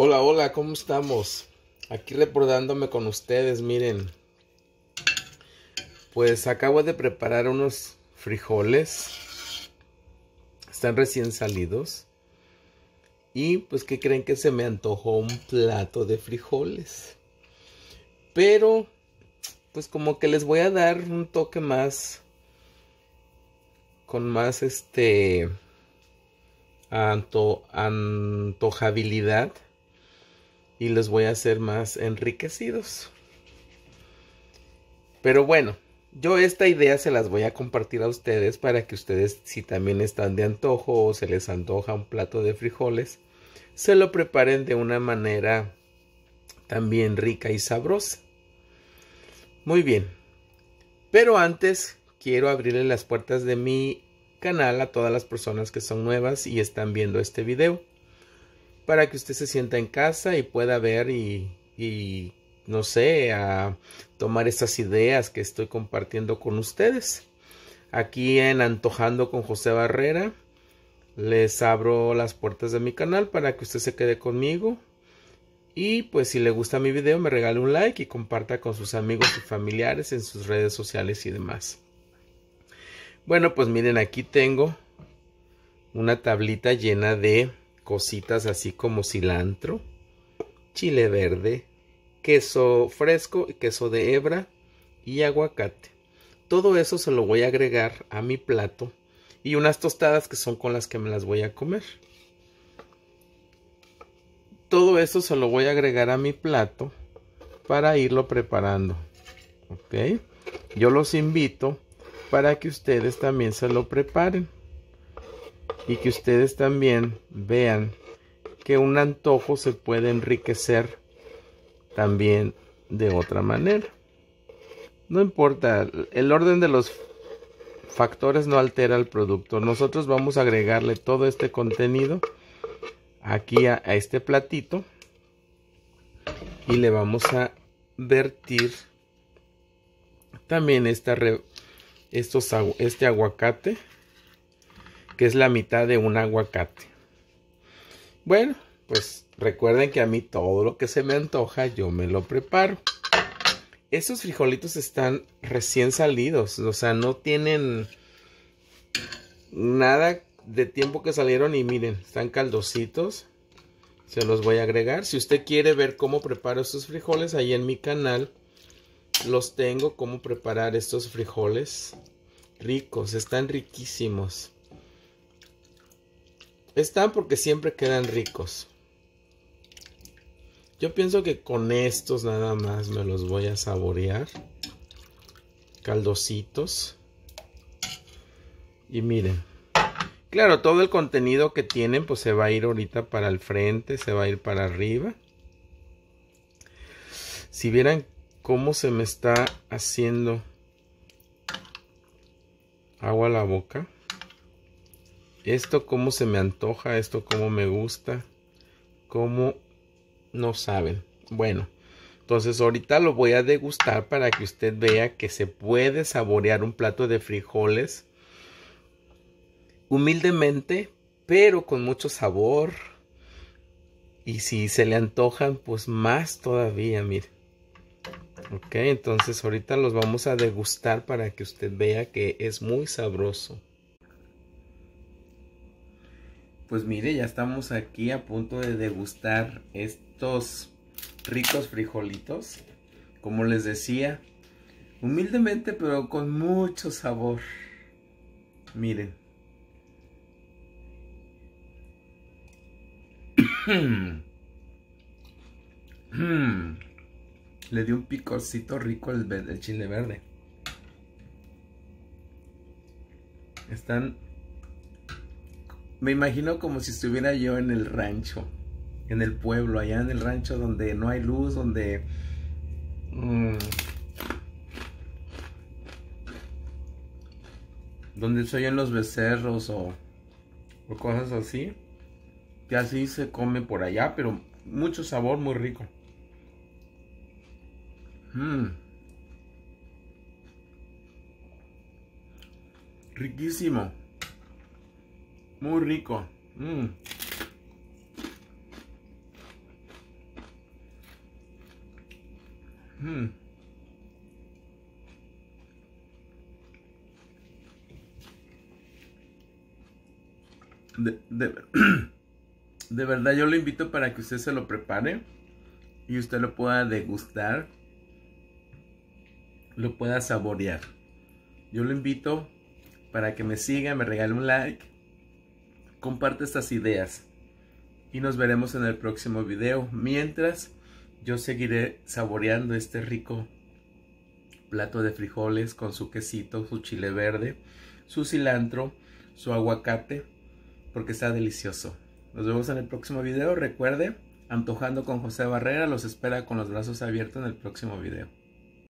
Hola, hola, ¿cómo estamos? Aquí recordándome con ustedes, miren. Pues acabo de preparar unos frijoles. Están recién salidos. Y pues que creen que se me antojó un plato de frijoles. Pero pues como que les voy a dar un toque más con más este antojabilidad y los voy a hacer más enriquecidos. Pero bueno, yo esta idea se las voy a compartir a ustedes para que ustedes si también están de antojo o se les antoja un plato de frijoles, se lo preparen de una manera también rica y sabrosa. Muy bien. Pero antes quiero abrirle las puertas de mi canal a todas las personas que son nuevas y están viendo este video para que usted se sienta en casa y pueda ver y, no sé, a tomar esas ideas que estoy compartiendo con ustedes. Aquí en Antojando con José Barrera les abro las puertas de mi canal para que usted se quede conmigo. Y pues si le gusta mi video me regale un like y comparta con sus amigos y familiares en sus redes sociales y demás. Bueno pues miren aquí tengo una tablita llena de cositas así como cilantro, chile verde, queso fresco queso de hebra y aguacate. Todo eso se lo voy a agregar a mi plato y unas tostadas que son con las que me las voy a comer. Todo eso se lo voy a agregar a mi plato para irlo preparando. ¿Ok? Yo los invito para que ustedes también se lo preparen y que ustedes también vean que un antojo se puede enriquecer también de otra manera. No importa, el orden de los factores no altera el producto. Nosotros vamos a agregarle todo este contenido aquí a, este platito y le vamos a vertir también este aguacate que es la mitad de un aguacate. Bueno, pues recuerden que a mí todo lo que se me antoja yo me lo preparo. Estos frijolitos están recién salidos, o sea, no tienen nada de tiempo que salieron y miren, están caldositos. Se los voy a agregar. Si usted quiere ver cómo preparo estos frijoles, ahí en mi canal los tengo, cómo preparar estos frijoles ricos, están riquísimos. Están porque siempre quedan ricos. Yo pienso que con estos nada más me los voy a saborear. Caldositos. Y miren. Claro, todo el contenido que tienen pues se va a ir ahorita para el frente, se va a ir para arriba. Si vieran cómo se me está haciendo agua a la boca. Esto como se me antoja, esto como me gusta, como no saben. Bueno, entonces ahorita lo voy a degustar para que usted vea que se puede saborear un plato de frijoles humildemente, pero con mucho sabor. Y si se le antojan, pues más todavía, mire. Ok, entonces ahorita los vamos a degustar para que usted vea que es muy sabroso pues mire, ya estamos aquí a punto de degustar estos ricos frijolitos. Como les decía, humildemente pero con mucho sabor. Miren. Le dio un picorcito rico el, el chile verde. Están me imagino como si estuviera yo en el rancho, en el pueblo, allá en el rancho donde no hay luz, donde... Mm, donde se oyen los becerros o, o cosas así. Que así se come por allá, pero mucho sabor, muy rico. Mm. Riquísimo. Muy rico. Mm. Mm. De, de, verdad yo lo invito para que usted se lo prepare y usted lo pueda degustar, lo pueda saborear. Yo lo invito para que me siga, me regale un like comparte estas ideas y nos veremos en el próximo video. Mientras yo seguiré saboreando este rico plato de frijoles con su quesito, su chile verde, su cilantro, su aguacate, porque está delicioso. Nos vemos en el próximo video. Recuerde, Antojando con José Barrera los espera con los brazos abiertos en el próximo video.